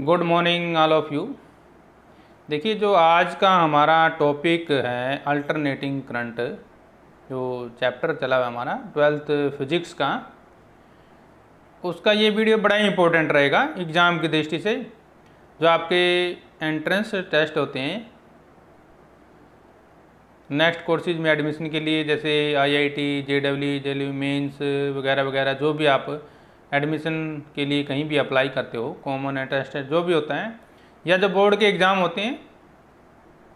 Good morning all of you देखिए जो आज का हमारा टॉपिक है अल्टरनेटिंग करंट जो चैप्टर चला हुआ हमारा ट्वेल्थ फिजिक्स का उसका ये वीडियो बड़ा ही इम्पोर्टेंट रहेगा एग्ज़ाम की दृष्टि से जो आपके एंट्रेंस टेस्ट होते हैं नेक्स्ट कोर्सेज में एडमिशन के लिए जैसे आईआईटी जेडब्ल्यू जेडब्ल्यू मेंस वगैरह वगैरह जो भी आप एडमिशन के लिए कहीं भी अप्लाई करते हो कॉमन टेस्ट जो भी होता है या जो बोर्ड के एग्ज़ाम होते हैं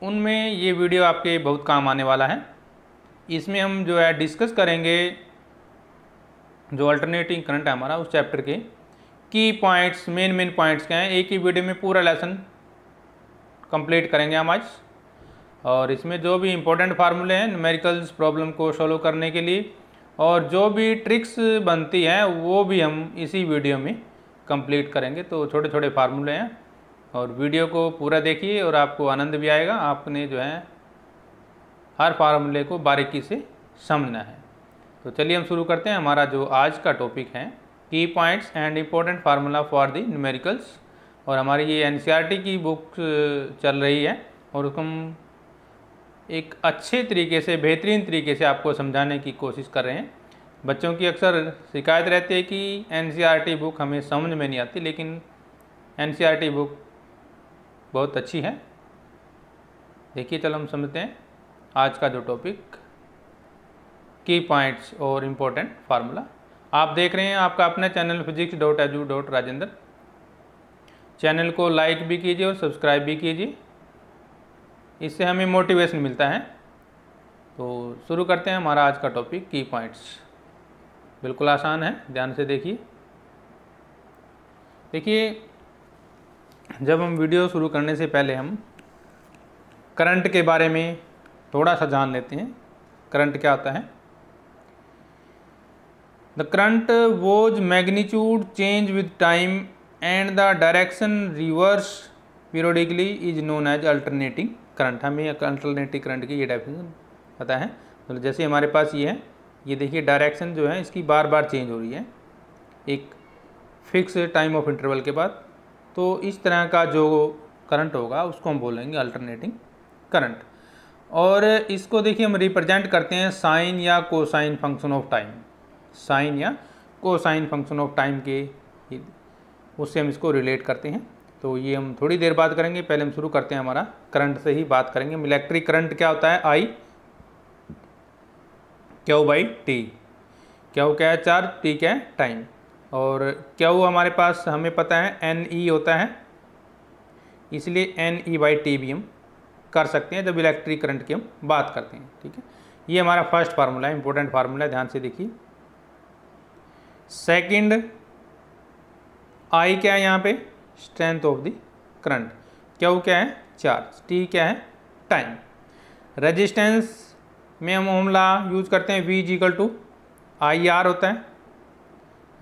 उनमें ये वीडियो आपके बहुत काम आने वाला है इसमें हम जो है डिस्कस करेंगे जो अल्टरनेटिंग करंट है हमारा उस चैप्टर के की पॉइंट्स मेन मेन पॉइंट्स क्या हैं एक ही वीडियो में पूरा लेसन कंप्लीट करेंगे हम आज और इसमें जो भी इम्पोर्टेंट फार्मूले हैं न्यूमेरिकल्स प्रॉब्लम को सॉल्व करने के लिए और जो भी ट्रिक्स बनती हैं वो भी हम इसी वीडियो में कंप्लीट करेंगे तो छोटे छोटे फार्मूले हैं और वीडियो को पूरा देखिए और आपको आनंद भी आएगा आपने जो है हर फार्मूले को बारीकी से समझना है तो चलिए हम शुरू करते हैं हमारा जो आज का टॉपिक है की points and important formula for the numericals और हमारी ये एन e की बुक चल रही है और उसको हम एक अच्छे तरीके से बेहतरीन तरीके से आपको समझाने की कोशिश कर रहे हैं बच्चों की अक्सर शिकायत रहती है कि एन बुक e हमें समझ में नहीं आती लेकिन एन बुक e बहुत अच्छी है देखिए चलो हम समझते हैं आज का जो टॉपिक की पॉइंट्स और इम्पोर्टेंट फार्मूला आप देख रहे हैं आपका अपना channel physics dot edu dot Rajendra channel को लाइक भी कीजिए और सब्सक्राइब भी कीजिए इससे हमें मोटिवेशन मिलता है तो शुरू करते हैं हमारा आज का टॉपिक की पॉइंट्स बिल्कुल आसान है ध्यान से देखिए देखिए जब हम वीडियो शुरू करने से पहले हम करंट के बारे में थोड़ा सा जान लेते हैं करंट क्या आता है the current whose magnitude change with time and the direction reverse periodically is known as alternating current हमें अल्टरनेटिव करंट की ये डेफिनेशन पता है तो जैसे हमारे पास ये है ये देखिए डायरेक्शन जो है इसकी बार बार चेंज हो रही है एक फिक्स टाइम ऑफ इंटरवल के बाद तो इस तरह का जो करंट होगा उसको हम बोलेंगे अल्टरनेटिंग करंट और इसको देखिए हम रिप्रेजेंट करते हैं साइन या cosine function of time sine या कोसाइन फंक्शन ऑफ टाइम के उससे हम इसको रिलेट करते हैं तो ये हम थोड़ी देर बात करेंगे पहले हम शुरू करते हैं हमारा करंट से ही बात करेंगे हम इलेक्ट्रिक करंट क्या होता है I Q by T Q क्या है चार्ज टी क्या है टाइम और क्यू हमारे पास हमें पता है एन ई e होता है इसलिए एन ई बाई टी भी हम कर सकते हैं जब इलेक्ट्रिक करंट की हम बात करते हैं ठीक है ये हमारा फर्स्ट फार्मूला है इंपॉर्टेंट फार्मूला है ध्यान से देखिए सेकंड आई क्या है यहाँ पे स्ट्रेंथ ऑफ द करंट क्यों क्या है चार्ज टी क्या है टाइम रेजिस्टेंस में हम ओमला यूज करते हैं V is equal to I R होता है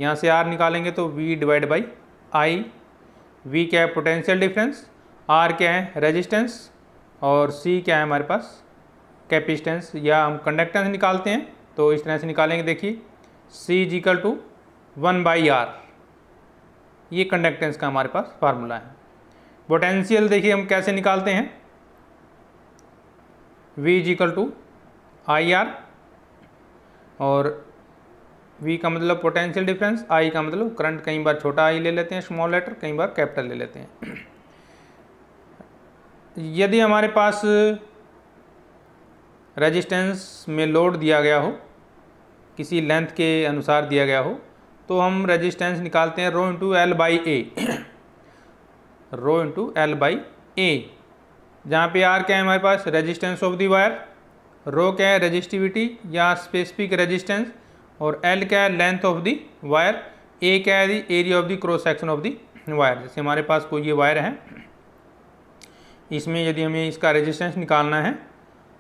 यहाँ से आर निकालेंगे तो V divide by I V क्या है पोटेंशियल डिफरेंस आर क्या है रेजिस्टेंस और सी क्या है हमारे पास कैपिस्टेंस या हम कंडक्टेंस निकालते हैं तो इस तरह से निकालेंगे देखिए C is equal to one by R ये कंडक्टेंस का हमारे पास फार्मूला है पोटेंशियल देखिए हम कैसे निकालते हैं V is equal to I R और V का मतलब पोटेंशियल डिफरेंस I का मतलब करंट कई बार छोटा I ले लेते हैं स्मॉल लेटर कई बार कैपिटल ले लेते हैं यदि हमारे पास रेजिस्टेंस में लोड दिया गया हो किसी लेंथ के अनुसार दिया गया हो तो हम रेजिस्टेंस निकालते हैं rho into L by A rho into L by A जहाँ पे आर क्या है हमारे पास resistance of the wire rho क्या है रेजिस्टिविटी या स्पेसिफिक रेजिस्टेंस और एल क्या है length of the wire A क्या है the area of the cross section of the wire जैसे हमारे पास कोई ये वायर है इसमें यदि हमें इसका रेजिस्टेंस निकालना है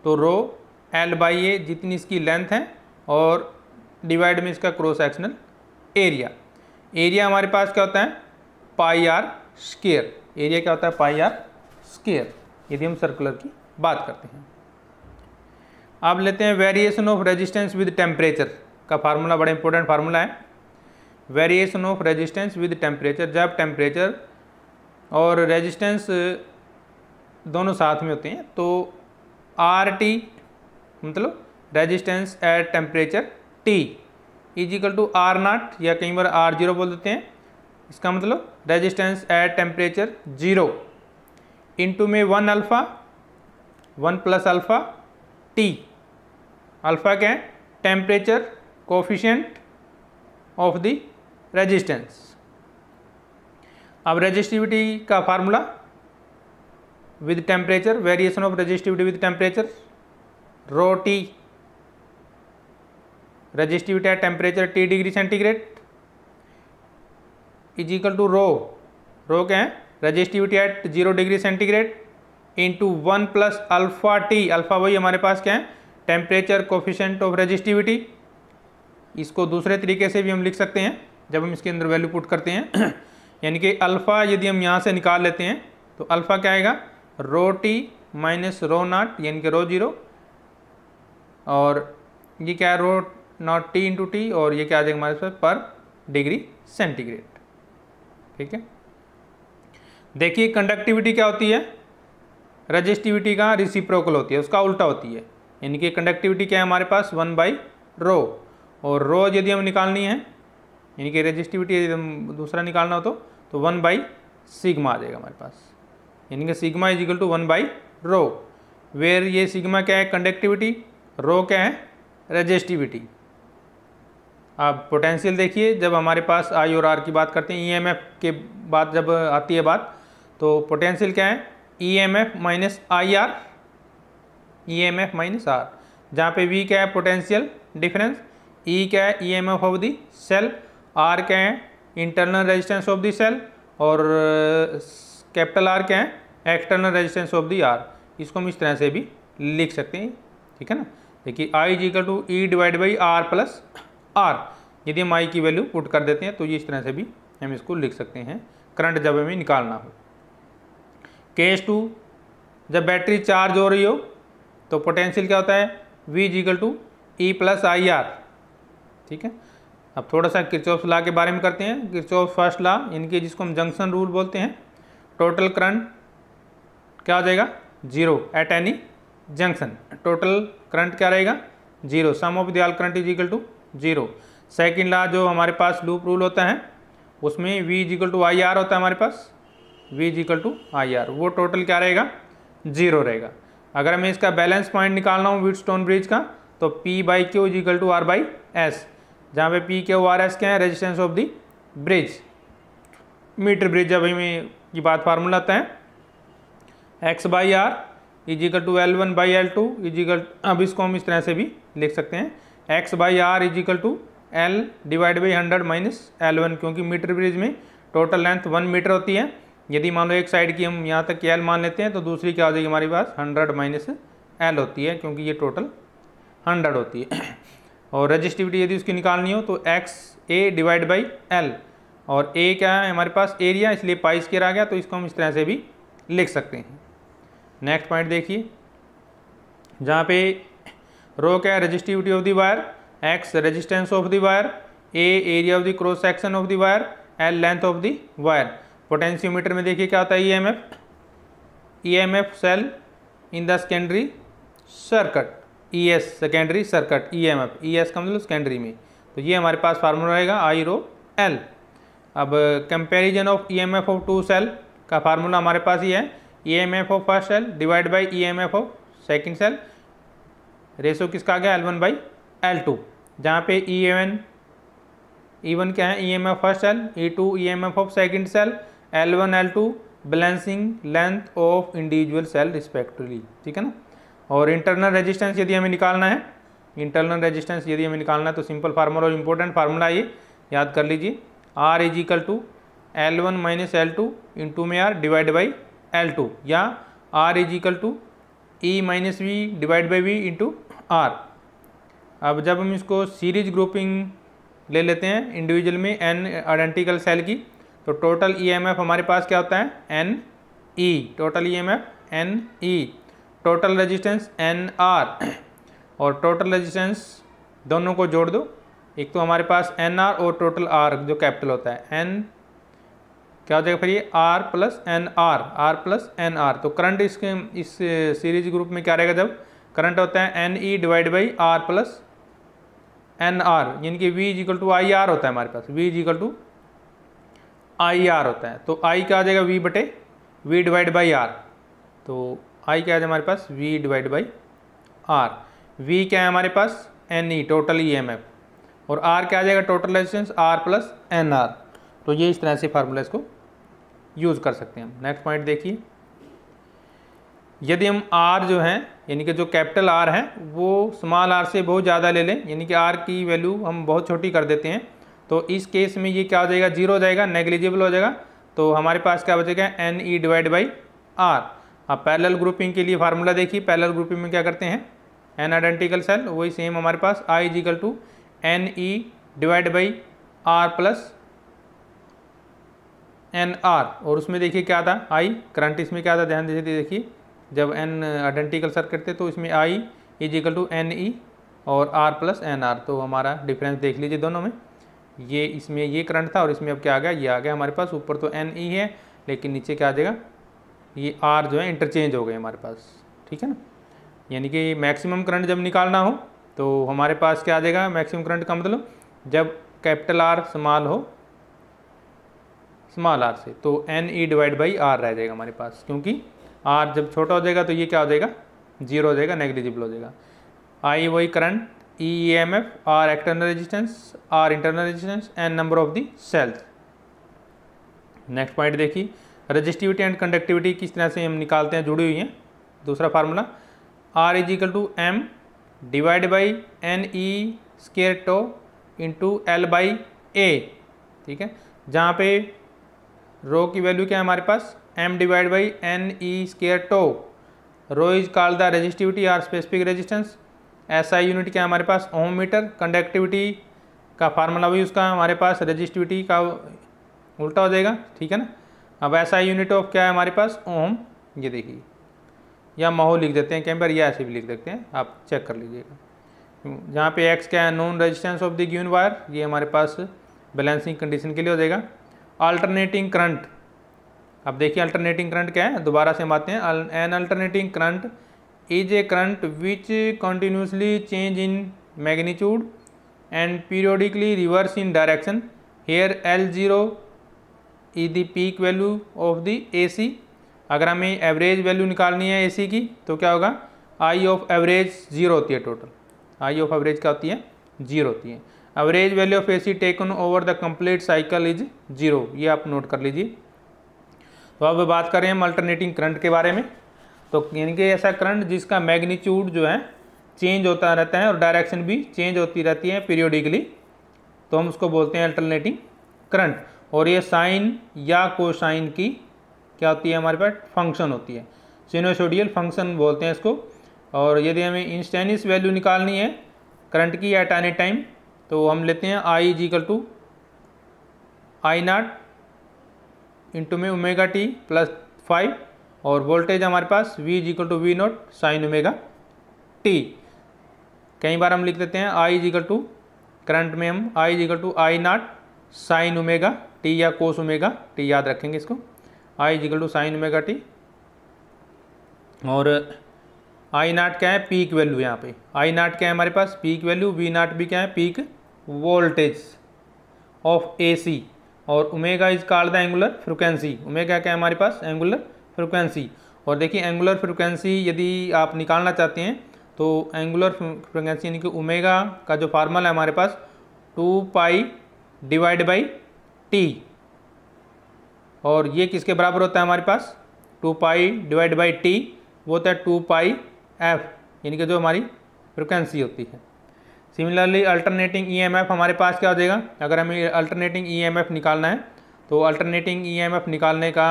तो रो एल बाई ए जितनी इसकी लेंथ है और डिवाइड में इसका क्रॉस सेक्शनल एरिया एरिया हमारे पास क्या होता है पाई आर स्केयर एरिया क्या होता है पाई आर स्केयर यदि हम सर्कुलर की बात करते हैं आप लेते हैं variation of resistance with temperature का फार्मूला बड़ा इंपॉर्टेंट फार्मूला है variation of resistance with temperature जब टेम्परेचर और रेजिस्टेंस दोनों साथ में होते हैं तो आर टी मतलब resistance at temperature T is equal to R naught या कई बार आर जीरो बोल देते हैं इसका मतलब resistance at temperature zero into में one alpha one plus alpha T alpha क्या है temperature coefficient of the resistance अब रेजिस्टिविटी का formula with temperature variation of resistivity with temperature rho T resistivity at temperature T degree centigrade is equal to rho rho क्या है resistivity at zero degree centigrade into one plus alpha T alpha वही हमारे पास क्या है temperature coefficient of resistivity इसको दूसरे तरीके से भी हम लिख सकते हैं जब हम इसके अंदर वैल्यू पुट करते हैं यानी कि अल्फ़ा यदि हम यहाँ से निकाल लेते हैं तो अल्फ़ा क्या आएगा रो टी माइनस रो नाट यानी कि रो जीरो और ये क्या है rho naught T into T और ये क्या आ जाएगा हमारे पास पर डिग्री सेंटीग्रेड ठीक है देखिए कंडक्टिविटी क्या होती है रजिस्टिविटी का रिसिप्रोकल होती है उसका उल्टा होती है यानी कि कंडक्टिविटी क्या है हमारे पास वन बाई रो और रो यदि हम निकालनी है यानी कि रजिस्टिविटी यदि हम दूसरा निकालना हो तो तो वन बाई सिग्मा आ जाएगा हमारे पास यानी कि sigma is equal to one by rho where ये सिग्मा क्या है कंडक्टिविटी रो क्या है रजिस्टिविटी अब पोटेंशियल देखिए जब हमारे पास आई और आर की बात करते हैं ईएमएफ e के बाद जब आती है बात तो पोटेंशियल क्या है EMF minus I R EMF minus R जहाँ पे वी क्या है पोटेंशियल डिफरेंस ई क्या है EMF of the cell R क्या है internal resistance of the cell और कैपिटल uh, आर क्या है external resistance of the R इसको हम इस तरह से भी लिख सकते हैं ठीक है ना देखिए I is equal to E divide by R plus R यदि हम आई की वैल्यू पुट कर देते हैं तो ये इस तरह से भी हम इसको लिख सकते हैं करंट जब हमें निकालना हो केस टू जब बैटरी चार्ज हो रही हो तो पोटेंशियल क्या होता है V is equal to E plus I R ठीक है अब थोड़ा सा किरचॉफ ला के बारे में करते हैं किरचॉफ फर्स्ट ला इनके जिसको हम जंक्शन रूल बोलते हैं टोटल करंट क्या हो जाएगा zero at any junction total current क्या रहेगा zero sum of the all current is equal to zero second law जो हमारे पास लूप रूल होता है उसमें V is equal to I R होता है हमारे पास V is equal to I R वो टोटल क्या रहेगा जीरो रहेगा अगर मैं इसका बैलेंस पॉइंट निकालना हूँ विट स्टोन ब्रिज का तो P by Q is equal to R by S जहाँ पे पी क्यू आर एस क्या है resistance of the bridge metre bridge अभी में ये बात फार्मूला आता है X by R is equal to L one by L two is equal अब इसको हम इस तरह से भी लिख सकते हैं X by R is equal to L divide by hundred minus L one क्योंकि मीटर ब्रिज में टोटल लेंथ वन मीटर होती है यदि मान लो एक साइड की हम यहाँ तक एल मान लेते हैं तो दूसरी क्या हो जाएगी हमारे पास हंड्रेड माइनस एल होती है क्योंकि ये टोटल हंड्रेड होती है और रजिस्टिविटी यदि उसकी निकालनी हो तो X A divide by L और ए क्या है हमारे पास एरिया इसलिए पाई स्केयर आ गया तो इसको हम इस तरह से भी लिख सकते हैं नेक्स्ट पॉइंट देखिए जहाँ पे रो क्या है resistivity of the wire X resistance of the wire A area of the cross section of the wire L length of the wire potentiometer में देखिए क्या होता है E M F E M F cell in the secondary circuit E S secondary circuit E M F E S का मतलब secondary में तो ये हमारे पास फार्मूला रहेगा आई रो एल अब comparison of E M F of two cell का फार्मूला हमारे पास ये है E M F of first cell divide by E M F of second cell ratio किसका आ गया L one by L two जहाँ पे ई एन ई वन क्या है E M F first cell E two E M F of second cell L one L to balancing length of individual cell respectively ठीक है ना और internal resistance यदि हमें निकालना है इंटरनल रेजिस्टेंस यदि हमें निकालना है तो सिंपल फार्मूला और इम्पोर्टेंट फार्मूला ये याद कर लीजिए R is equal to L one minus L two into में R divide by L two या R is equal to E minus V divide by V into R अब जब हम इसको सीरीज ग्रुपिंग ले लेते हैं इंडिविजुअल में एन आइडेंटिकल सेल की तो टोटल ईएमएफ e हमारे पास क्या होता है N E total EMF N E total resistance N R और टोटल रेजिस्टेंस दोनों को जोड़ दो एक तो हमारे पास एन आर और टोटल आर जो कैपिटल होता है एन क्या हो जाएगा फिर ये R plus N R R plus N R तो करंट इसके इस सीरीज ग्रुप में क्या रहेगा जब करंट होता है N E divide by R plus N R यानी कि V is equal to I R होता है हमारे पास V is equal to I R होता है तो आई क्या आ जाएगा वी बटे वी डिवाइड बाई आर तो आई क्या है हमारे पास V divide by R V क्या है हमारे पास N E total E M F और आर क्या आ जाएगा total resistance R plus N R तो ये इस तरह से फार्मूला इसको यूज़ कर सकते हैं नेक्स्ट पॉइंट देखिए यदि हम आर जो है यानी कि जो कैपिटल आर है वो स्मॉल आर से बहुत ज़्यादा ले लें यानी कि आर की वैल्यू हम बहुत छोटी कर देते हैं तो इस केस में ये क्या हो जाएगा जीरो हो जाएगा नेग्लिजिबल हो जाएगा तो हमारे पास क्या हो जाएगा N E divide by R अब पैरल ग्रुपिंग के लिए फार्मूला देखिए पैरल ग्रुपिंग में क्या करते हैं एन आइडेंटिकल सेल वही सेम हमारे पास I is equal to N E divide by R plus N R और उसमें देखिए क्या था आई करंट इसमें क्या था ध्यान दीजिए देखिए जब एन आइडेंटिकल सर्किट थे तो इसमें I is equal to N E और आर प्लस एन आर तो हमारा डिफरेंस देख लीजिए दोनों में ये इसमें ये करंट था और इसमें अब क्या आ गया ये आ गया हमारे पास ऊपर तो एन ई e है लेकिन नीचे क्या आ जाएगा ये आर जो है इंटरचेंज हो गए हमारे पास ठीक है ना यानी कि मैक्सिमम करंट जब निकालना हो तो हमारे पास क्या आ जाएगा मैक्सिमम करंट का मतलब जब कैपिटल आर स्मॉल हो स्मॉल आर से तो N E divide by R रह जाएगा हमारे पास क्योंकि आर जब छोटा हो जाएगा तो ये क्या हो जाएगा जीरो हो जाएगा नेगेटिव हो जाएगा आई वही current E E M F R external resistance R internal resistance N number of the cells next point देखिए रजिस्टिविटी एंड कंडक्टिविटी किस तरह से हम निकालते हैं जुड़ी हुई हैं दूसरा formula R is equal to M divide by N E square tau into L by A ठीक है जहाँ पे रो की वैल्यू क्या है हमारे पास M divide by N E square tau rho is call the resistivity or specific resistance ऐसा यूनिट क्या हमारे पास ओम मीटर कंडक्टिविटी का फार्मूला भी उसका हमारे पास रजिस्टिविटी का उल्टा हो जाएगा ठीक है ना अब ऐसा यूनिट ऑफ क्या है हमारे पास ओम ये देखिए या माहौल लिख देते हैं कहीं पर या ऐसे भी लिख देते हैं आप चेक कर लीजिएगा जहाँ पे एक्स क्या है known resistance of the given wire ये हमारे पास बैलेंसिंग कंडीशन के लिए हो जाएगा अल्टरनेटिंग करंट अब देखिए अल्टरनेटिंग करंट क्या है दोबारा से हम आते हैं an alternating current is a current which continuously change in magnitude and periodically reverse in direction here L zero is the peak value of the C अगर हमें एवरेज वैल्यू निकालनी है सी की तो क्या होगा आई ऑफ एवरेज जीरो होती है टोटल आई ऑफ एवरेज क्या होती है जीरो होती है average value of AC taken over the complete cycle is zero ये आप नोट कर लीजिए तो अब बात करें हम अल्टरनेटिंग करंट के बारे में तो यानी कि ऐसा करंट जिसका मैग्नीट्यूड जो है चेंज होता रहता है और डायरेक्शन भी चेंज होती रहती है पीरियोडिकली तो हम उसको बोलते हैं अल्टरनेटिंग करंट और ये साइन या कोसाइन की क्या होती है हमारे पास फंक्शन होती है सिनोसोडियल फंक्शन बोलते हैं इसको और यदि हमें इंस्टेनिस वैल्यू निकालनी है करंट की एट एनी टाइम तो हम लेते हैं I is equal to I naught into में ओमेगा टी प्लस फाइव और वोल्टेज हमारे पास V is equal to V naught sine omega T कई बार हम लिख देते हैं I is equal to current में हम I is equal to I naught sine omega T या कोस ओमेगा टी याद रखेंगे इसको I is equal to sine omega T और आई नाट क्या है पीक वैल्यू यहाँ पे आई नाट क्या है हमारे पास पीक वैल्यू वी नाट भी क्या है पीक ऑफ ए सी और omega is called the angular frequency omega क्या है हमारे पास एंगुलर फ्रिक्वेंसी और देखिए एंगुलर फ्रिक्वेंसी यदि आप निकालना चाहते हैं तो एंगुलर फ्रिक्वेंसी यानी कि ओमेगा का जो फार्मूला है हमारे पास two pi divide by T और ये किसके बराबर होता है हमारे पास two pi divide by T वो होता है टू पाई एफ यानी कि जो हमारी फ्रिक्वेंसी होती है सिमिलरली अल्टरनेटिंग ईएमएफ हमारे पास क्या हो जाएगा अगर हमें अल्टरनेटिंग ईएमएफ e निकालना है तो अल्टरनेटिंग ईएमएफ e निकालने का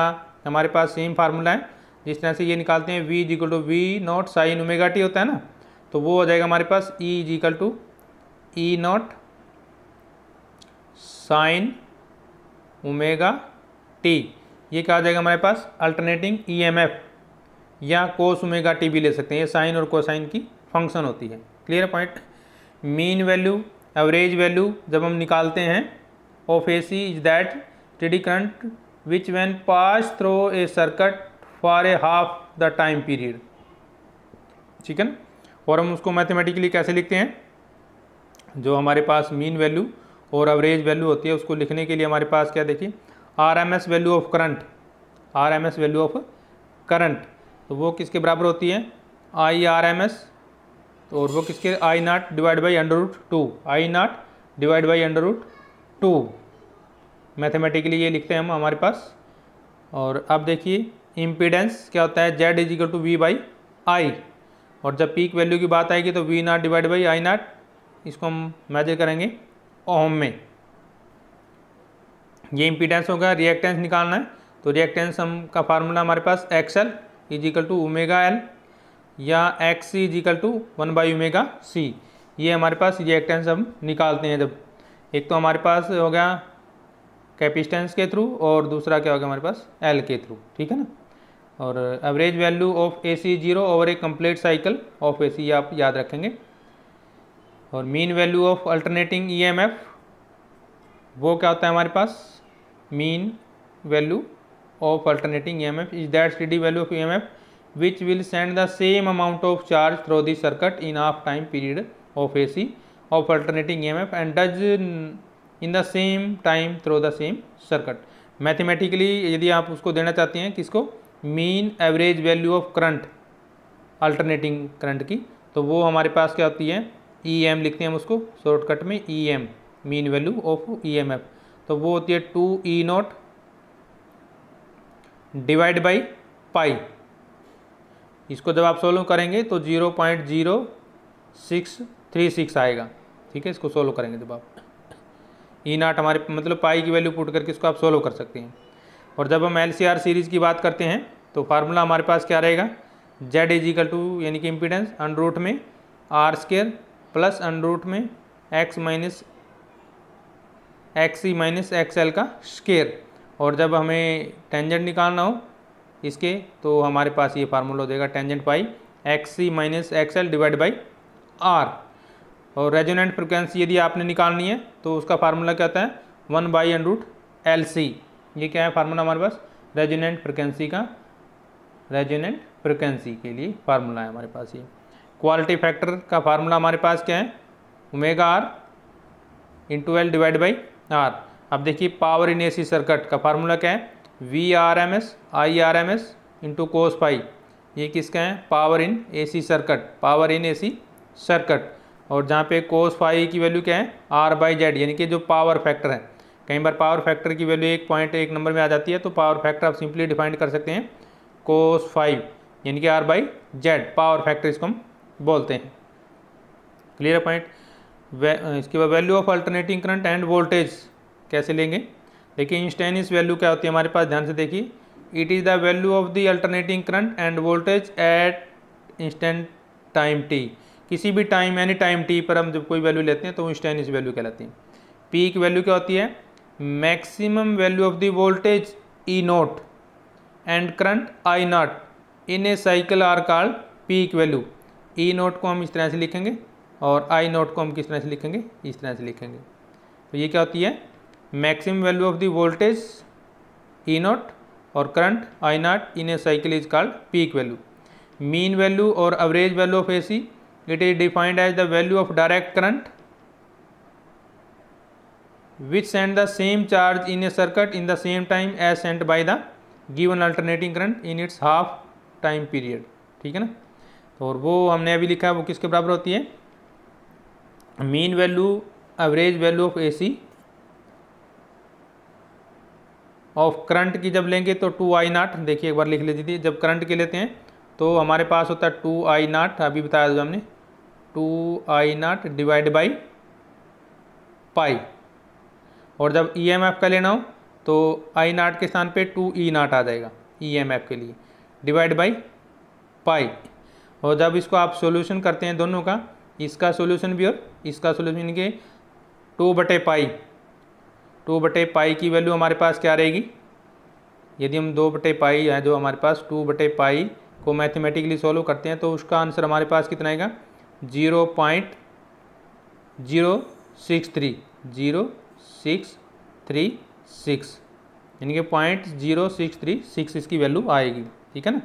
हमारे पास सेम फार्मूला है जिस तरह से ये निकालते हैं V is equal to V naught sine omega T होता है ना तो वो हो जाएगा हमारे पास E is equal to E naught sine omega T ये क्या हो जाएगा हमारे पास अल्टरनेटिंग एफ e या कोस ओमेगा टी भी ले सकते हैं ये साइन और कोसाइन की फंक्शन होती है clear point mean value average value जब हम निकालते हैं of A C is that steady current which when pass through a circuit for a half the time period ठीक है और हम उसको मैथमेटिकली कैसे लिखते हैं जो हमारे पास मीन वैल्यू और एवरेज वैल्यू होती है उसको लिखने के लिए हमारे पास क्या देखिए R M S value of current R M S value of current तो वो किसके बराबर होती है आई आर एम एस तो और वो किसके I naught divide by under root two I naught divide by under root two mathematically ये लिखते हैं हम हमारे पास और अब देखिए इम्पीडेंस क्या होता है Z is equal to V by I और जब पीक वैल्यू की बात आएगी तो V naught divide by I naught इसको हम मेजर करेंगे ओम में ये इम्पीडेंस होगा रिएक्टेंस निकालना है तो रिएक्टेंस हम का फार्मूला हमारे पास XL is equal to omega L या X C is equal to one by omega C ये हमारे पास रिएक्टेंस हम निकालते हैं जब एक तो हमारे पास हो गया कैपिस्टेंस के थ्रू और दूसरा क्या हो गया हमारे पास एल के थ्रू ठीक है ना और average value of A C zero over a complete cycle of A C आप याद रखेंगे और mean value of alternating E M F वो क्या होता है हमारे पास mean value of alternating E M F is that steady value of E M F which will send the same amount of charge through the circuit in half time period of AC of alternating EMF and does in the same time through the same circuit. Mathematically यदि आप उसको देना चाहते हैं किसको mean average value of current alternating current की तो वो हमारे पास क्या होती है ई एम लिखते हैं हम उसको शॉर्टकट में E M mean value of E M F तो वो होती है two E naught divide by pi इसको जब आप सोल्व करेंगे तो zero point zero six three six आएगा ठीक है इसको सोल्व करेंगे जब आप ई e नाट हमारे मतलब पाई की वैल्यू पुट करके इसको आप सोल्व कर सकते हैं और जब हम एल सीरीज़ की बात करते हैं तो फार्मूला हमारे पास क्या रहेगा जेड इजिकल टू यानी कि इम्पीडेंस अंडर रूट में R square plus under root में X minus X E minus X L का स्केयर और जब हमें टेंजेंट निकालना हो इसके तो हमारे पास ये फार्मूला हो जाएगा tangent pi X C minus X L divide by R और रेजोनेंट फ्रिक्वेंसी यदि आपने निकालनी है तो उसका फार्मूला क्या होता है one by and root L C ये क्या है फार्मूला हमारे पास रेजोनेंट फ्रिक्वेंसी का रेजोनेंट फ्रिक्वेंसी के लिए फार्मूला है हमारे पास ये क्वालिटी फैक्टर का फार्मूला हमारे पास क्या है omega R into L divide by R अब देखिए पावर इन एसी सर्किट का फार्मूला क्या है V R M S I R M S into cos pi ये किसका है power in AC circuit power in AC circuit और जहाँ पे कोस फाई की वैल्यू क्या है आर बाई जेड यानी कि जो पावर फैक्टर है कई बार पावर फैक्टर की वैल्यू एक पॉइंट एक नंबर में आ जाती है तो पावर फैक्टर आप सिंपली डिफाइन कर सकते हैं कोस फाइव यानी कि R by Z power factor इसको हम बोलते हैं क्लियर पॉइंट इसके बाद value of alternating current and voltage कैसे लेंगे देखिए इंस्टेनिस वैल्यू क्या होती है हमारे पास ध्यान से देखिए it is the value of the alternating current and voltage at instant time T किसी भी टाइम यानी टाइम टी पर हम जब कोई वैल्यू लेते हैं तो इंस्टेनिस वैल्यू कहलाती है पीक वैल्यू क्या होती है maximum value of the voltage E naught and current I naught in a cycle are called peak value E naught को हम इस तरह से लिखेंगे और आई नोट को हम किस तरह से लिखेंगे इस तरह से लिखेंगे तो ये क्या होती है maximum value of the voltage E naught और current I naught in a cycle is called peak value mean value और average value of AC it is defined as the value of direct current which send the same charge in a circuit in the same time as sent by the given alternating current in its half time period ठीक है ना तो और वो हमने अभी लिखा है वो किसके बराबर होती है mean value average value of AC of current की जब लेंगे तो टू आई नाट देखिए एक बार लिख लीजिए जब करंट के लेते हैं तो हमारे पास होता है टू आई नाट अभी बताया था हमने two I naught divide by pi और जब ई एम एफ का लेना हो तो आई नाट के स्थान पे टू ई e नाट आ जाएगा ई एम एफ के लिए डिवाइड बाई पाई और जब इसको आप सोल्यूशन करते हैं दोनों का इसका सोल्यूशन भी और इसका सोल्यूशन के टू बटे पाई टू बटे पाई की वैल्यू हमारे पास क्या रहेगी यदि हम दो बटे पाई या जो हमारे पास टू बटे पाई को मैथमेटिकली सॉल्व करते हैं तो उसका आंसर हमारे पास कितना आएगा zero point zero six three zero six three six यानी कि point zero six three six इसकी वैल्यू आएगी ठीक है ना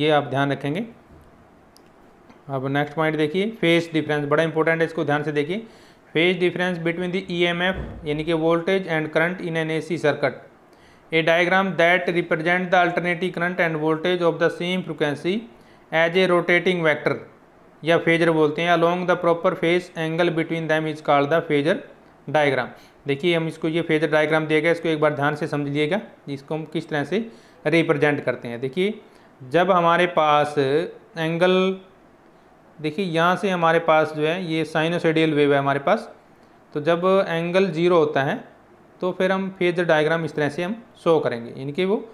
ये आप ध्यान रखेंगे अब नेक्स्ट पॉइंट देखिए फेस डिफरेंस बड़ा इंपॉर्टेंट है इसको ध्यान से देखिए phase difference between the EMF यानी कि voltage and current in an AC circuit a diagram that represent the alternative current and voltage of the same frequency as a rotating vector या phasor बोलते हैं along the proper phase angle between them is called the phasor diagram देखिए हम इसको ये phasor diagram दिया गया इसको एक बार ध्यान से समझ लीजिएगा इसको हम किस तरह से रिप्रेजेंट करते हैं देखिए जब हमारे पास एंगल देखिए यहाँ से हमारे पास जो है ये साइनोसाइडियल वेव है हमारे पास तो जब एंगल ज़ीरो होता है तो फिर हम फेज डायग्राम इस तरह से हम शो करेंगे यानी कि वो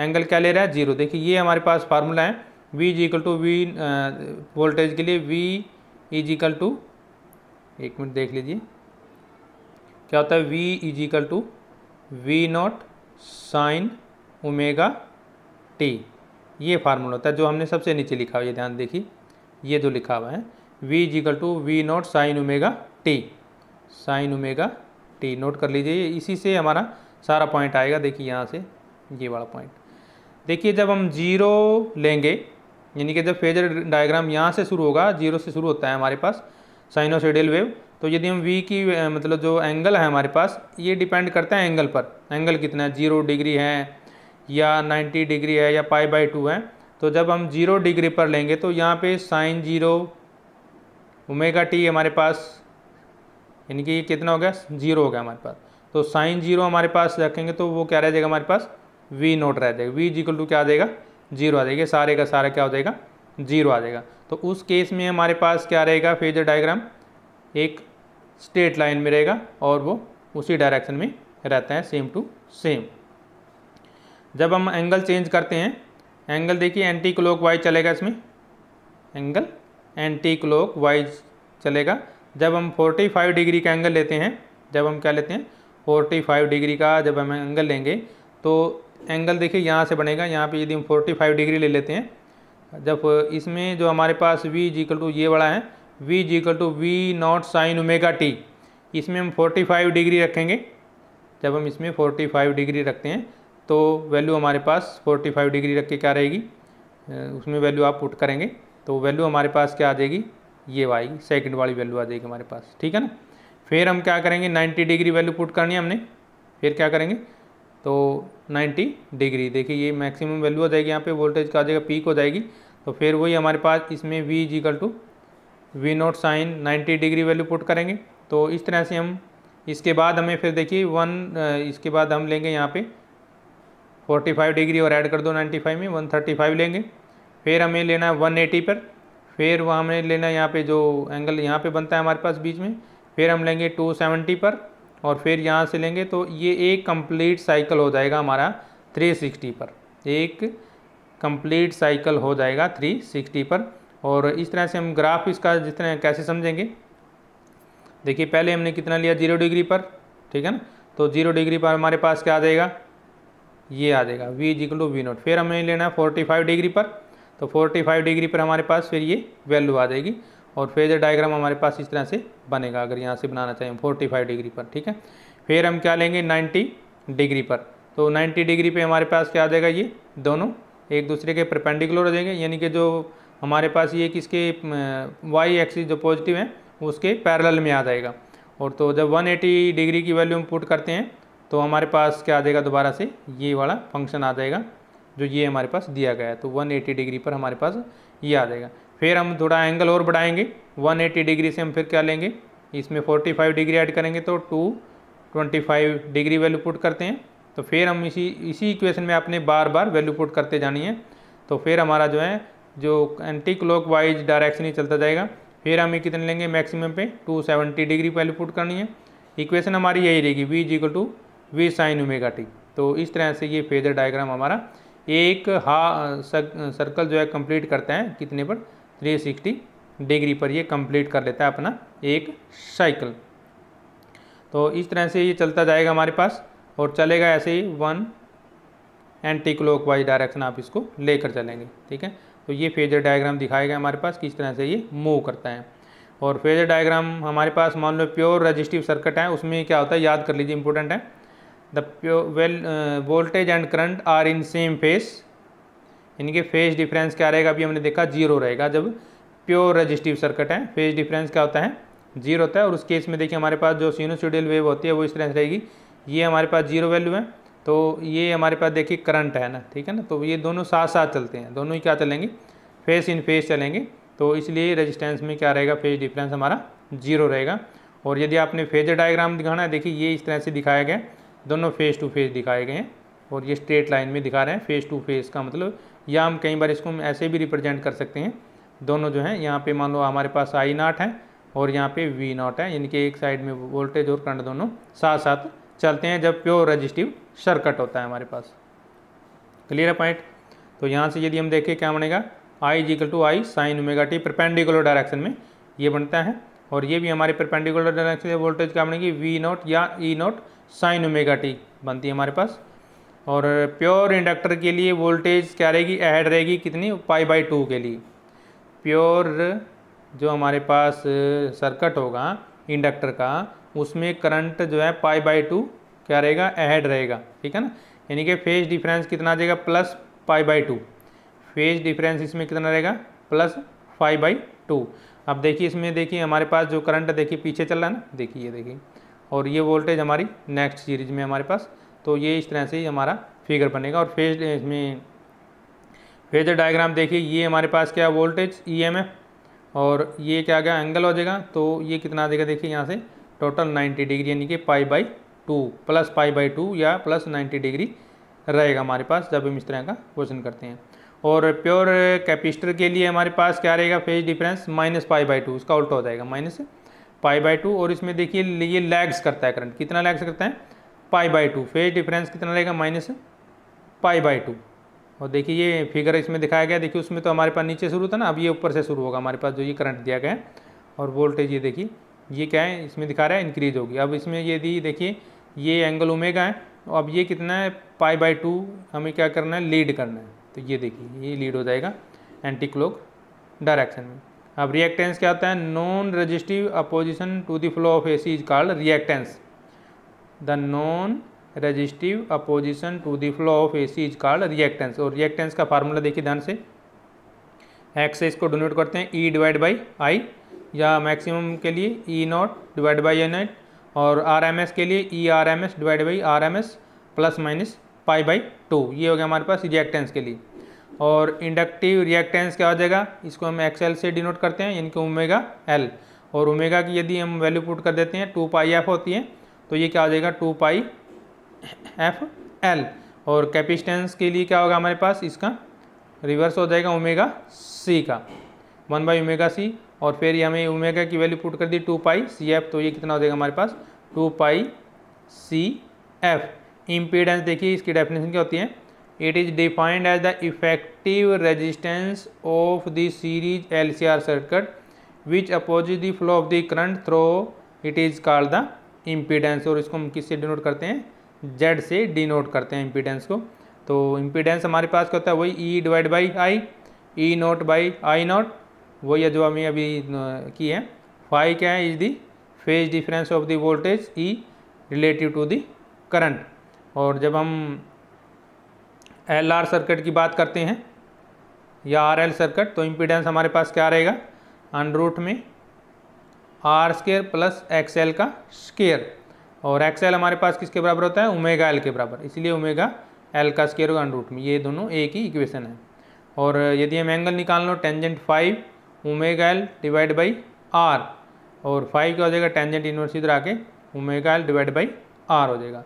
एंगल क्या ले रहा है जीरो देखिए ये हमारे पास फार्मूला है V is equal to V voltage के लिए वी इज इक्वल टू एक मिनट देख लीजिए क्या होता है V is equal to V naught sine omega T ये फार्मूला होता है जो हमने सबसे नीचे लिखा हुआ ये ध्यान देखिए ये दो लिखा हुआ है V is equal to V naught sine omega T sine omega T note कर लीजिए इसी से हमारा सारा पॉइंट आएगा देखिए यहाँ से ये वाला पॉइंट देखिए जब हम जीरो लेंगे यानी कि जब फेजर डायग्राम यहाँ से शुरू होगा जीरो से शुरू होता है हमारे पास साइनोसाइडल वेव तो यदि हम वी की मतलब जो एंगल है हमारे पास ये डिपेंड करता है एंगल पर एंगल कितना है जीरो डिग्री है या नाइन्टी डिग्री है या पाई बाई टू है तो जब हम जीरो डिग्री पर लेंगे तो यहाँ पे साइन जीरो ओमेगा टी हमारे पास यानी कि ये कितना हो गया जीरो हो गया हमारे पास तो साइन जीरो हमारे पास रखेंगे तो वो क्या रह जाएगा हमारे पास वी नोट रह जाएगा वी इजिकल टू क्या आ जाएगा जीरो आ जाएगा सारे का सारा क्या हो जाएगा जीरो आ जाएगा तो उस केस में हमारे पास क्या रहेगा फेजर डायग्राम एक स्ट्रेट लाइन में रहेगा और वो उसी डायरेक्शन में रहता है सेम टू सेम जब हम एंगल चेंज करते हैं एंगल देखिए एंटी क्लोक वाइज चलेगा इसमें एंगल एंटी क्लोक वाइज चलेगा जब हम 45 डिग्री का एंगल लेते हैं जब हम क्या लेते हैं 45 डिग्री का जब हम एंगल लेंगे तो एंगल देखिए यहाँ से बनेगा यहाँ पे यदि हम 45 डिग्री ले लेते हैं जब इसमें जो हमारे पास v इक्वल टू ये बड़ा है v equal to V naught sine omega T इसमें हम 45 डिग्री रखेंगे जब हम इसमें 45 डिग्री रखते हैं तो वैल्यू हमारे पास 45 डिग्री रख के क्या रहेगी उसमें वैल्यू आप पुट करेंगे तो वैल्यू हमारे पास क्या आ जाएगी ये आएगी सेकंड वाली वैल्यू आ जाएगी हमारे पास ठीक है ना फिर हम क्या करेंगे 90 डिग्री वैल्यू पुट करनी है हमने फिर क्या करेंगे तो 90 डिग्री देखिए ये मैक्सिमम वैल्यू हो जाएगी यहाँ पे वोल्टेज का आ जाएगा पीक हो जाएगी तो फिर वही हमारे पास इसमें V is equal to V naught sine ninety degree value put करेंगे तो इस तरह से हम इसके बाद हमें फिर देखिए वन इसके बाद हम लेंगे यहाँ पे 45 डिग्री और ऐड कर दो 95 में 135 लेंगे फिर हमें लेना है 180 पर फिर वह हमें लेना है यहाँ पे जो एंगल यहाँ पे बनता है हमारे पास बीच में फिर हम लेंगे 270 पर और फिर यहाँ से लेंगे तो ये एक कंप्लीट साइकिल हो जाएगा हमारा 360 पर एक कंप्लीट साइकिल हो जाएगा 360 पर और इस तरह से हम ग्राफ इसका जिस तरह कैसे समझेंगे देखिए पहले हमने कितना लिया जीरो डिग्री पर ठीक है ना तो जीरो डिग्री पर हमारे पास क्या आ जाएगा ये आ जाएगा V is equal to V naught फिर हमें लेना है फोर्टी फाइव डिग्री पर तो फोर्टी फाइव डिग्री पर हमारे पास फिर ये वैल्यू आ जाएगी और फेजर डायग्राम हमारे पास इस तरह से बनेगा अगर यहाँ से बनाना चाहें फोर्टी फाइव डिग्री पर ठीक है फिर हम क्या लेंगे नाइन्टी डिग्री पर तो 90 डिग्री पे हमारे पास क्या आ जाएगा ये दोनों एक दूसरे के परपेंडिकुलर हो जाएंगे यानी कि जो हमारे पास ये किसके वाई एक्सिस जो पॉजिटिव है उसके पैरेलल में आ जाएगा और तो जब 180 डिग्री की वैल्यू हम पुट करते हैं तो हमारे पास क्या आ जाएगा दोबारा से ये वाला फंक्शन आ जाएगा जो ये हमारे पास दिया गया है तो 180 डिग्री पर हमारे पास ये आ जाएगा फिर हम थोड़ा एंगल और बढ़ाएंगे 180 डिग्री से हम फिर क्या लेंगे इसमें 45 डिग्री ऐड करेंगे तो 225 डिग्री वैल्यू पुट करते हैं तो फिर हम इसी इसी इक्वेशन में आपने बार बार वैल्यू पुट करते जानी है तो फिर हमारा जो है जो एंटी क्लॉक वाइज डायरेक्शन ही चलता जाएगा फिर हम ये कितने लेंगे मैक्सिमम पे टू डिग्री वैल्यू पुट करनी है इक्वेशन हमारी यही रहेगी V is to V sine omega T तो इस तरह से ये फेजर डायग्राम हमारा एक हा सर्कल जो है कंप्लीट करते हैं कितने पर 360 डिग्री पर ये कंप्लीट कर लेता है अपना एक साइकिल तो इस तरह से ये चलता जाएगा हमारे पास और चलेगा ऐसे ही one anticlockwise direction आप इसको लेकर चलेंगे ठीक है तो ये फेजर डायग्राम दिखाया गया हमारे पास किस तरह से ये मूव करता है और फेजर डायग्राम हमारे पास मान लो प्योर रजिस्टिव सर्किट है उसमें क्या होता है याद कर लीजिए इंपॉर्टेंट है the pure well voltage and current are in same phase इनके फेज डिफरेंस क्या रहेगा अभी हमने देखा जीरो रहेगा जब प्योर रजिस्टिव सर्किट है फेज डिफरेंस क्या होता है जीरो होता है और उस केस में देखिए हमारे पास जो सीनोसीडियल वेव होती है वो इस तरह से रहेगी ये हमारे पास जीरो वैल्यू है तो ये हमारे पास देखिए करंट है ना ठीक है ना तो ये दोनों साथ साथ चलते हैं दोनों ही क्या चलेंगे फेस इन फेस चलेंगे तो इसलिए रजिस्टेंस में क्या रहेगा फेज डिफरेंस हमारा जीरो रहेगा और यदि आपने फेजर डायग्राम दिखाना है देखिए ये इस तरह से दिखाया गया दोनों फेस टू फेस दिखाए गए हैं और ये स्ट्रेट लाइन में दिखा रहे हैं फेस टू फेस का मतलब या हम कई बार इसको हम ऐसे भी रिप्रेजेंट कर सकते हैं दोनों जो हैं यहाँ पे मान लो हमारे पास आई नॉट है और यहाँ पे वी नॉट है यानी कि एक साइड में वोल्टेज और करंट दोनों साथ साथ चलते हैं जब प्योर रजिस्टिव सर्कट होता है हमारे पास क्लियर है पॉइंट तो यहाँ से यदि हम देखें क्या बनेगा I is equal to I sine omega T perpendicular direction में ये बनता है और ये भी हमारे परपेंडिकुलर डायरेक्शन वोल्टेज क्या बनेगी वी नॉट या E e naught sine omega T बनती है हमारे पास और प्योर इंडक्टर के लिए वोल्टेज क्या रहेगी ऐड रहेगी कितनी पाई बाई टू के लिए प्योर जो हमारे पास सर्कट होगा इंडक्टर का उसमें करंट जो है पाई बाई टू क्या रहेगा ऐड रहेगा ठीक है ना यानी कि फेज डिफरेंस कितना आ जाएगा plus pi by two phase difference इसमें कितना रहेगा प्लस फाइव बाई टू अब देखिए इसमें देखिए हमारे पास जो करंट देखिए पीछे चल रहा है ना देखिए देखिए और ये वोल्टेज हमारी नेक्स्ट सीरीज में हमारे पास तो ये इस तरह से ही हमारा फिगर बनेगा और फेज इसमें फेजर डायग्राम देखिए ये हमारे पास क्या वोल्टेज ई एफ और ये क्या गया एंगल हो जाएगा तो ये कितना आ जाएगा देखिए यहाँ से टोटल 90 डिग्री यानी कि pi by two plus pi by two या प्लस 90 डिग्री रहेगा हमारे पास जब हम इस तरह का क्वेश्चन करते हैं और प्योर कैपेसिटर के लिए हमारे पास क्या रहेगा phase difference minus pi by two इसका उल्टा हो जाएगा माइनस पाई बाई टू और इसमें देखिए ये लैग्स करता है करंट कितना लैग्स करता है pi by two phase difference कितना रहेगा माइनस पाई बाई टू और देखिए ये फिगर इसमें दिखाया गया देखिए उसमें तो हमारे पास नीचे शुरू था ना अब ये ऊपर से शुरू होगा हमारे पास जो ये करंट दिया गया है और वोल्टेज ये देखिए ये क्या है इसमें दिखा रहा है इंक्रीज होगी अब इसमें ये दी देखिए ये एंगल उमेगा है अब ये कितना है पाई बाई टू हमें क्या करना है लीड करना है तो ये देखिए ये लीड हो जाएगा एंटी क्लोक डायरेक्शन में अब रिएक्टेंस क्या होता है non resistive opposition to the flow of A C is called reactance the non resistive opposition to the flow of A C is called reactance और रिएक्टेंस का formula देखिए ध्यान से एक्स से इसको डोनेट करते हैं ई डिवाइड बाई आई या मैक्सिमम के लिए E naught divide by N eight और आर एम एस के लिए E R M S divide by R M S plus minus pi by two ये हो गया हमारे पास रिएक्टेंस के लिए और इंडक्टिव रिएक्टेंस क्या हो जाएगा इसको हम एक्सएल से डिनोट करते हैं यानी कि ओमेगा एल और ओमेगा की यदि हम वैल्यू पुट कर देते हैं टू पाई एफ होती है तो ये क्या हो जाएगा टू पाई एफ एल और कैपिस्टेंस के लिए क्या होगा हमारे पास इसका रिवर्स हो जाएगा ओमेगा सी का वन बाई ओमेगा सी और फिर हमें ओमेगा की वैल्यू पुट कर दी टू पाई सी एफ तो ये कितना हो जाएगा हमारे पास two pi C F impedance देखिए इसकी डेफिनेशन क्या होती है it is defined as the effective resistance of the series L C R circuit which opposite the flow of the current through it is called the impedance और इसको हम किससे denote करते हैं जेड से डिनोट करते हैं इम्पीडेंस को तो इम्पीडेंस हमारे पास क्या होता है वही E divide by I E naught by I naught वही जो हमें अभी की है फाइव क्या है is the phase difference of the voltage E relative to the current और जब हम एल आर सर्किट की बात करते हैं या आर एल सर्किट तो इम्पीडेंस हमारे पास क्या रहेगा अनरूट में R square plus X L का स्केयर और एक्स एल हमारे पास किसके बराबर होता है ओमेगा एल के बराबर इसलिए ओमेगा एल का स्केयर होगा अनरूट में ये दोनों एक ही इक्वेशन है और यदि हम एंगल निकाल लो tangent phi omega L divide by R और फाइव क्या हो जाएगा टेंजेंट इनवर्स इधर आके omega L divide by R हो जाएगा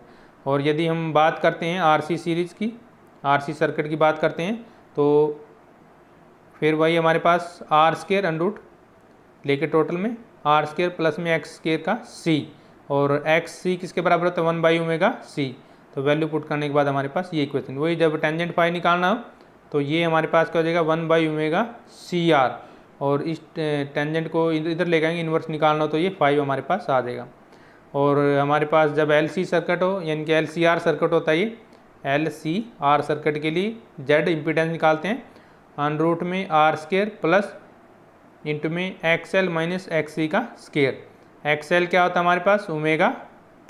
और यदि हम बात करते हैं आर सी सीरीज की आरसी सर्किट की बात करते हैं तो फिर वही हमारे पास आर स्केयर अनरूट लेके टोटल में आर स्केयर प्लस में एक्स स्केयर का सी और एक्स सी किसके बराबर होता है वन बाई ओमेगा सी तो वैल्यू पुट करने के बाद हमारे पास ये क्वेश्चन वही जब टेंजेंट फाइव निकालना हो तो ये हमारे पास क्या हो जाएगा one by omega C R और इस टेंजेंट को इधर ले जाएंगे इन्वर्स निकालना हो तो ये फाइव हमारे पास आ जाएगा और हमारे पास जब एल सी सर्किट हो यानी कि एल सी आर सर्किट होता है ये एल सी आर सर्किट के लिए जेड इम्पीडेंस निकालते हैं अन रूट में आर स्केयर प्लस इंटू में X L minus X C का स्केयर एक्स एल क्या होता है हमारे पास ओमेगा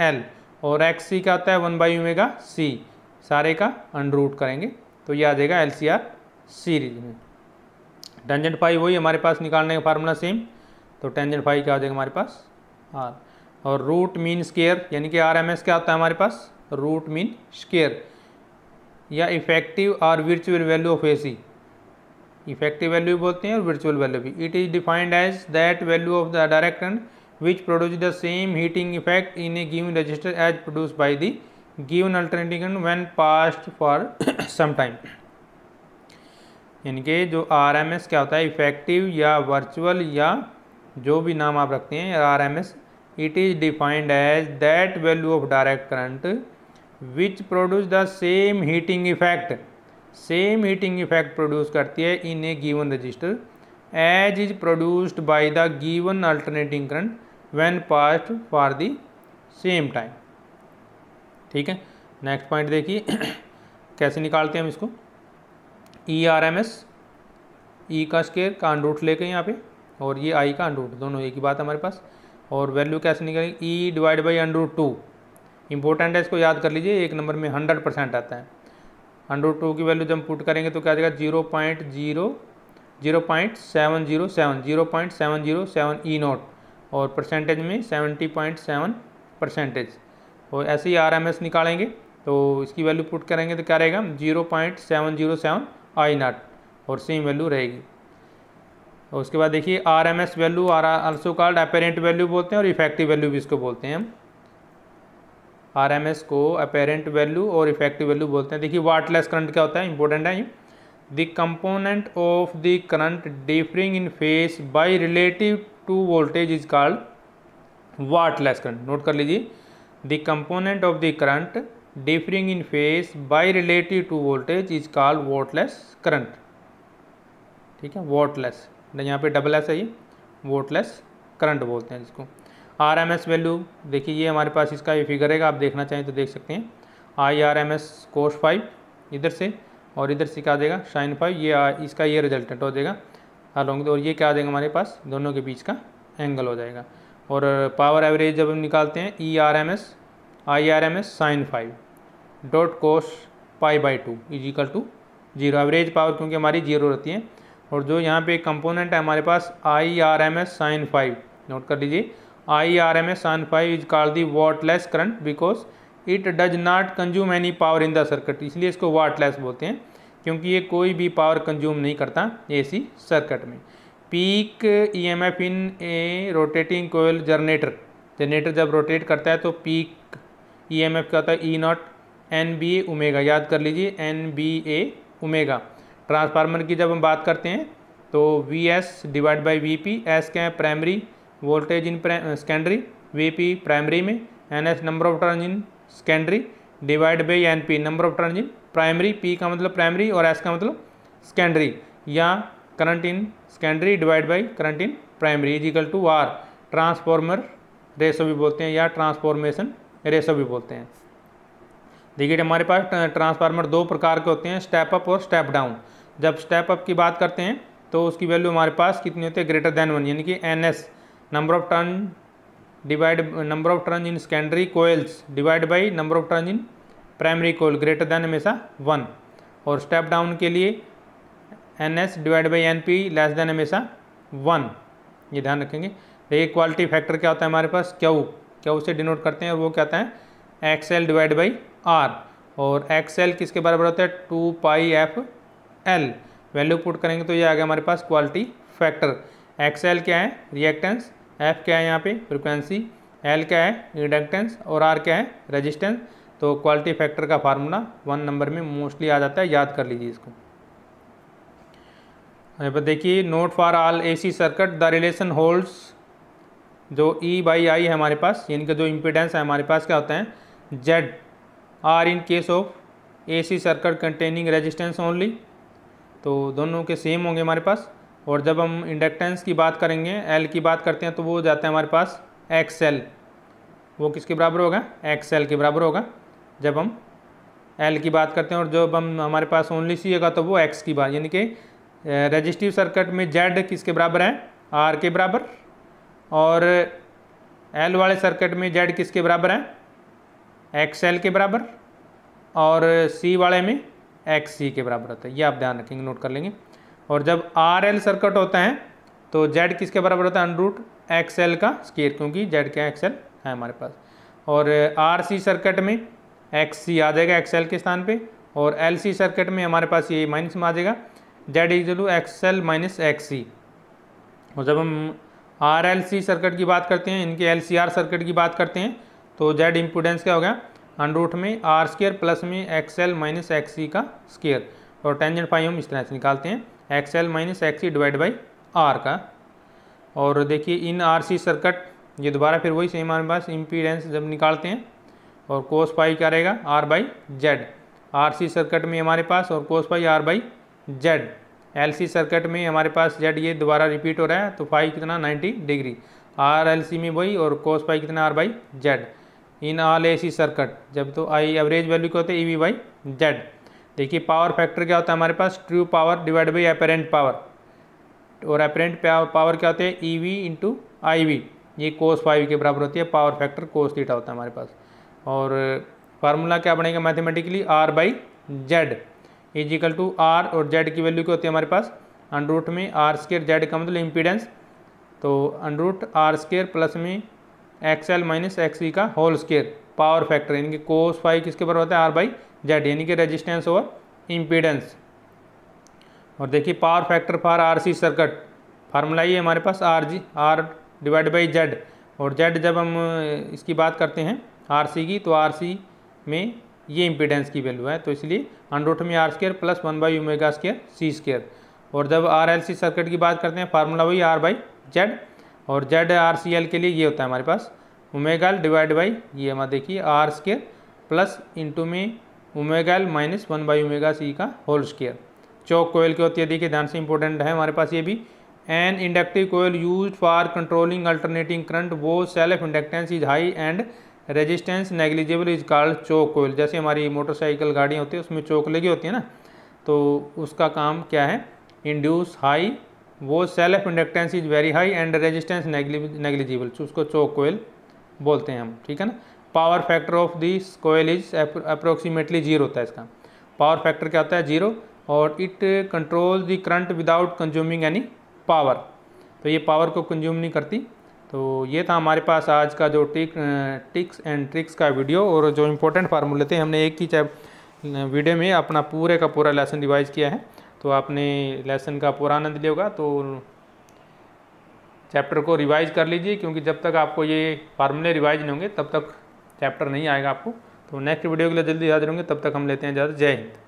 एल और एक्स सी क्या होता है वन बाई ओमेगा सी सारे का अन रूट करेंगे तो ये आ जाएगा एल सी आर सीरीज में टेंजेंट फाइव वही हमारे पास निकालने का फार्मूला सेम तो टेंजेंट फाइव क्या आ जाएगा हमारे पास आर और रूट मीन स्केयर यानी कि आर एम एस क्या होता है हमारे पास रूट मीन स्केयर या इफेक्टिव और virtual value of A C effective value भी बोलते हैं और वर्चुअल वैल्यू भी it is defined as that value of the direct current which the same heating effect in a given resistor as produce produced by given given current current passed for some time यानी इनके जो are M S क्या होता है effective या virtual या जो भी नाम आप रखते हैं R M S it is defined as that value of direct current which produce the same heating effect same heating effect produce करती है in a given resistor as is produced by the given alternating current when pass for the same time ठीक है next point देखिए कैसे निकालते हैं हम इसको E R M S E का स्केयर का अनरूट लेके यहाँ पे और ये आई का अनरूट दोनों एक ही बात है हमारे पास और वैल्यू कैसे निकालेंगे E divide by under root two important है इसको याद कर लीजिए एक नंबर में हंड्रेड परसेंट आता है हंड्रेड टू की वैल्यू जब पुट करेंगे तो क्या आ जाएगा zero point zero zero point seven zero seven zero point seven zero seven E nought और परसेंटेज में सेवेंटी पॉइंट सेवन परसेंटेज और ऐसे ही आर एम एस निकालेंगे तो इसकी वैल्यू पुट करेंगे तो क्या रहेगा zero point seven zero seven I nought और सेम वैल्यू रहेगी और उसके बाद देखिए R M S value are also called apparent value बोलते हैं और इफेक्टिव वैल्यू भी इसको बोलते हैं हम आर को अपेरेंट वैल्यू और इफेक्टिव वैल्यू बोलते हैं देखिए वाटलेस करंट क्या होता है इंपॉर्टेंट है ये the component of the current differing in phase by relative to voltage is called wattless current note कर लीजिए the component of the current differing in phase by relative to voltage is called wattless current ठीक है wattless मतलब यहाँ पे double S है ये वोटलेस current बोलते हैं इसको आर एम एस वैल्यू देखिए ये हमारे पास इसका ये फिगर है आप देखना चाहें तो देख सकते हैं I R M S cos phi इधर से और इधर से क्या देगा शाइन फाइव ये आ, इसका ये रिजल्टेंट हो जाएगा अलॉन्ग और ये क्या देगा हमारे पास दोनों के बीच का एंगल हो जाएगा और पावर एवरेज जब हम निकालते हैं E R M S I R M S sin phi dot cos pi by two is equal to zero average power क्योंकि हमारी जीरो रहती है और जो यहाँ पे कंपोनेंट है हमारे पास I R M S sin phi note कर लीजिए I S SAN phi is call the wattless current because it does not consume any power in the circuit इसलिए इसको वाटलेस बोलते हैं क्योंकि ये कोई भी पावर कंज्यूम नहीं करता एसी सर्किट में peak EMF in a rotating coil generator generator जब रोटेट करता है तो पीक ईएमएफ e क्या होता है E nought N B omega याद कर लीजिए N B A omega transformer की जब हम बात करते हैं तो V S divide by V P S क्या है primary voltage in secondary VP primary में N S number of turn in secondary divide by N P number of turn in primary P का मतलब प्राइमरी और S का मतलब secondary या current in secondary divide by current in primary equal to R transformer ratio भी बोलते हैं या ट्रांसफॉर्मेशन रेशो भी बोलते हैं देखिए हमारे पास ट्रांसफार्मर uh, दो प्रकार के होते हैं स्टेप अप और स्टेप डाउन जब स्टेप अप की बात करते हैं तो उसकी वैल्यू हमारे पास कितनी होती है ग्रेटर देन वन यानी कि N S number of turn divide number of turn in secondary coils divide by number of turn in primary coil greater than हमेशा वन और स्टेप डाउन के लिए N S divide by N P less than हमेशा one ये ध्यान रखेंगे देखिए quality factor क्या होता है हमारे पास क्यू क्यू से डिनोट करते हैं और वो क्या होता है X L divide by R और एक्स एल किसके बराबर होता है two pi F L value put करेंगे तो ये आ गया हमारे पास क्वालिटी फैक्टर एक्स क्या है रिएक्टेंस एफ क्या है यहाँ पे फ्रिक्वेंसी एल क्या है इंडक्टेंस और आर क्या है रेजिस्टेंस तो क्वालिटी फैक्टर का फार्मूला वन नंबर में मोस्टली आ जाता है याद कर लीजिए इसको यहाँ पर देखिए note for all AC circuit the relation holds जो ई बाई आई है हमारे पास इनका जो इम्पिडेंस है हमारे पास क्या होता है Z R in case of AC circuit containing resistance only तो दोनों के सेम होंगे हमारे पास और जब हम इंडक्टेंस की बात करेंगे एल की बात करते हैं तो वो हो जाता है हमारे पास एक्स एल वो किसके बराबर होगा एक्स एल के बराबर होगा जब हम एल की बात करते हैं और जब हम हमारे पास ओनली सी होगा तो वो एक्स की बात यानी कि रजिस्टिव सर्किट में जेड किसके बराबर है आर के बराबर और एल वाले सर्किट में जेड किसके बराबर है एक्स एल के बराबर और सी वाले में एक्स सी के बराबर होता है ये आप ध्यान रखेंगे नोट कर लेंगे और जब आर एल सर्कट होता है तो जेड किसके बराबर होता है अनरूट एक्स एल का स्केयर क्योंकि जेड के एक्स एल है हमारे पास और आर सी सर्कट में एक्स सी आ जाएगा एक्स एल के स्थान पे और एल सी सर्कट में हमारे पास ये माइनस में आ जाएगा जेड इजलू X L minus X C और जब हम आर एल सी सर्कट की बात करते हैं इनके एल सी आर सर्कट की बात करते हैं तो जेड इम्पोर्टेंस क्या हो गया अनरूट में आर स्केयर प्लस में X L minus X C का स्केयर और टेंजेंट फाइव हम इस तरह से निकालते हैं X L minus X E divide by R का और देखिए इन आर सी सर्कट ये दोबारा फिर वही सेम हमारे पास इम्पीडेंस जब निकालते हैं और कोस पाई क्या रहेगा R by Z R C circuit में हमारे पास और cos phi R by Z L C circuit में हमारे पास जेड ये दोबारा रिपीट हो रहा है तो फाई कितना ninety degree R L C में वही और कोस पाई कितना R by Z in all A C circuit जब तो आई एवरेज वैल्यू क्या होता है E e V by Z देखिए पावर फैक्टर क्या होता है हमारे पास true power divide by apparent power और अपेरेंट पावर क्या होते हैं E V into I V ये कोस फाइव के बराबर होती है पावर फैक्टर कोस थीटा होता है हमारे पास और फार्मूला क्या बनेगा mathematically R by Z equal to R और जेड की वैल्यू क्या होती है हमारे पास अंडरूट में आर स्केयर जेड का मतलब इम्पीडेंस तो अनरूट आर स्केयर प्लस में X L minus X E का होल स्केयर पावर फैक्टर यानी कि कोस फाइव किसके बराबर होता है आर बाई जेड यानी कि रेजिस्टेंस और इम्पीडेंस और देखिए power factor for R C circuit formula ही हमारे पास R G R divide by Z और जेड जब हम इसकी बात करते हैं आर सी की तो आर सी में ये इम्पीडेंस की वैल्यू है तो इसलिए अनरूट में R square plus one by omega square C square और जब आर एल सी सर्किट की बात करते हैं फार्मूला वही आर बाई जेड और जेड आर सी एल के लिए ये होता है हमारे पास ओमेगा डिवाइड बाई ये हमारा देखिए आर स्केयर प्लस इंटू में omega L minus one by omega C का होल स्केयर चौक कोयल की होती है देखिए ध्यान से इंपॉर्टेंट है हमारे पास ये भी an inductive coil use for controlling alternating current वो self inductance is high and resistance negligible is called choke coil जैसे हमारी मोटरसाइकिल गाड़ियाँ होती है उसमें चौक लगी होती है ना तो उसका काम क्या है इंड्यूस हाई वो self inductance is very high and resistance negligible उसको चौक कोयल बोलते हैं हम ठीक है ना power factor of the coil is approximately zero होता है इसका पावर फैक्टर क्या होता है जीरो और it control the current without consuming any power तो ये पावर को कंज्यूम नहीं करती तो ये था हमारे पास आज का जो टिक टिक्स एंड ट्रिक्स का वीडियो और जो इम्पोर्टेंट फार्मूले थे हमने एक ही वीडियो में अपना पूरे का पूरा लेसन रिवाइज किया है तो आपने लेसन का पूरा आनंद लिया होगा तो चैप्टर को रिवाइज कर लीजिए क्योंकि जब तक आपको ये फार्मूले रिवाइज नहीं होंगे तब तक चैप्टर नहीं आएगा आपको तो नेक्स्ट वीडियो के लिए जल्दी हाजिर होंगे तब तक हम लेते हैं ज़्यादा जय हिंद